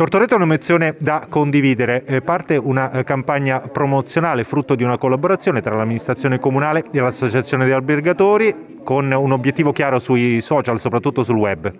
Tortoreto è un'emozione da condividere. Eh, parte una eh, campagna promozionale frutto di una collaborazione tra l'amministrazione comunale e l'associazione di albergatori con un obiettivo chiaro sui social, soprattutto sul web.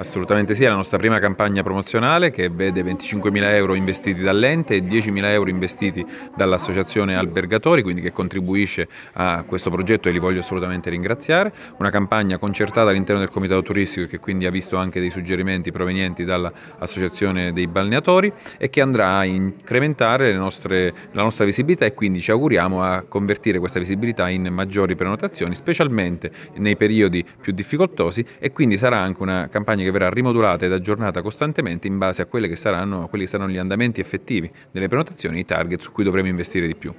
Assolutamente sì, è la nostra prima campagna promozionale che vede 25.000 euro investiti dall'ente e 10.000 euro investiti dall'associazione Albergatori, quindi che contribuisce a questo progetto e li voglio assolutamente ringraziare. Una campagna concertata all'interno del comitato turistico che quindi ha visto anche dei suggerimenti provenienti dall'associazione dei balneatori e che andrà a incrementare nostre, la nostra visibilità e quindi ci auguriamo a convertire questa visibilità in maggiori prenotazioni, specialmente nei periodi più difficoltosi e quindi sarà anche una campagna che che verrà rimodulata ed aggiornata costantemente in base a, che saranno, a quelli che saranno gli andamenti effettivi delle prenotazioni e i target su cui dovremo investire di più.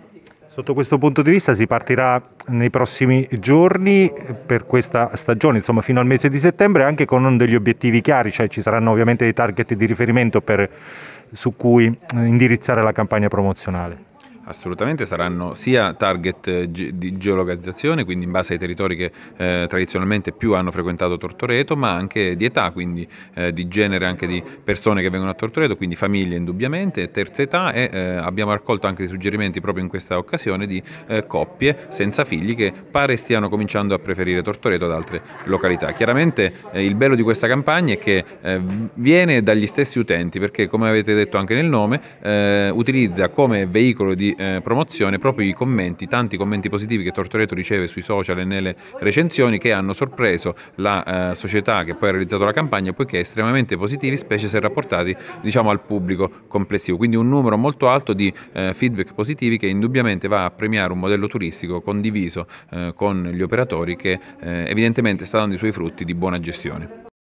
Sotto questo punto di vista si partirà nei prossimi giorni per questa stagione, insomma fino al mese di settembre, anche con degli obiettivi chiari, cioè ci saranno ovviamente dei target di riferimento per, su cui eh, indirizzare la campagna promozionale. Assolutamente, saranno sia target eh, di geolocalizzazione, quindi in base ai territori che eh, tradizionalmente più hanno frequentato Tortoreto, ma anche di età, quindi eh, di genere anche di persone che vengono a Tortoreto, quindi famiglie indubbiamente, terza età e eh, abbiamo raccolto anche dei suggerimenti proprio in questa occasione di eh, coppie senza figli che pare stiano cominciando a preferire Tortoreto ad altre località. Chiaramente eh, il bello di questa campagna è che viene dagli stessi utenti perché come avete detto anche nel nome utilizza come veicolo di eh, promozione proprio i commenti, tanti commenti positivi che Tortoreto riceve sui social e nelle recensioni che hanno sorpreso la eh, società che poi ha realizzato la campagna poiché estremamente positivi, specie se rapportati diciamo, al pubblico complessivo. Quindi un numero molto alto di eh, feedback positivi che indubbiamente va a premiare un modello turistico condiviso eh, con gli operatori che eh, evidentemente sta dando i suoi frutti di buona gestione.